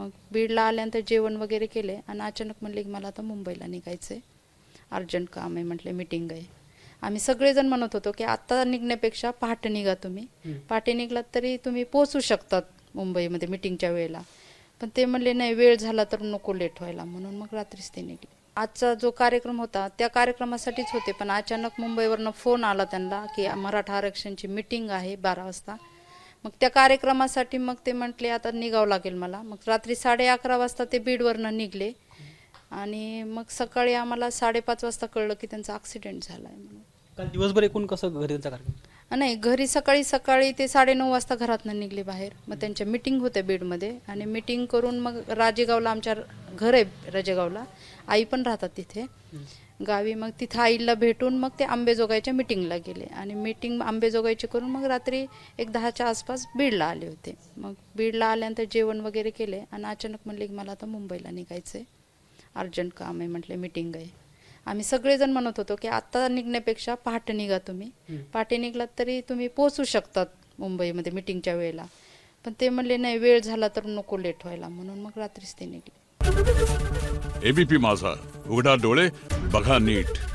मग बीडला आल्यानंतर जेवण वगैरे केले आणि अचानक म्हणले की मला आता मुंबईला निघायचं आहे अर्जंट काम आहे म्हटले मिटिंग आहे आम्ही सगळेजण म्हणत होतो की आत्ता निघण्यापेक्षा पहाटे निघा तुम्ही पहाटे निघलात तरी तुम्ही पोहोचू शकतात मुंबईमध्ये मिटिंगच्या वेळेला पण ते म्हणले नाही वेळ झाला तर नको लेट व्हायला म्हणून मग रात्रीच ते निघले आजचा जो कार्यक्रम होता त्या कार्यक्रमासाठीच होते पण अचानक मुंबईवरनं फोन आला त्यांना की मराठा आरक्षणची मिटिंग आहे बारा वाजता मग त्या कार्यक्रमासाठी मग ते म्हटले आता निघावं लागेल मला मग रात्री साडे अकरा वाजता ते बीडवरनं निघले आणि मग सकाळी आम्हाला साडेपाच वाजता कळलं की त्यांचा ॲक्सिडेंट झाला आहे म्हणून दिवसभर एकूण कसं घरी त्यांचा कार्यक्रम नाही घरी सकाळी सकाळी ते साडेनऊ वाजता घरातनं निघले बाहेर मग त्यांच्या मिटिंग होत्या बीडमध्ये आणि मिटिंग करून मग राजेगावला आमच्या घर आहे राजेगावला आई पण राहतात तिथे गावी मग तिथं आईला भेटून मग ते आंबेजोगाईच्या मिटिंगला गेले आणि मिटिंग आंबेजोगाईची करून मग रात्री एक दहाच्या आसपास बीडला आले होते मग बीडला आल्यानंतर जेवण वगैरे केले आणि अचानक म्हणले की मला आता मुंबईला निघायचं आहे अर्जंट काम आहे म्हटले मिटिंग आहे आम्ही सगळेजण म्हणत होतो की आत्ता निघण्यापेक्षा पहाटे निघा तुम्ही पहाटे निघलात तरी तुम्ही पोहोचू शकतात मुंबईमध्ये मिटिंगच्या वेळेला पण ते म्हणले नाही वेळ झाला तर नको लेट व्हायला म्हणून मग रात्रीच ते निघले एबीपी माझा उघडा डोळे बघा नीट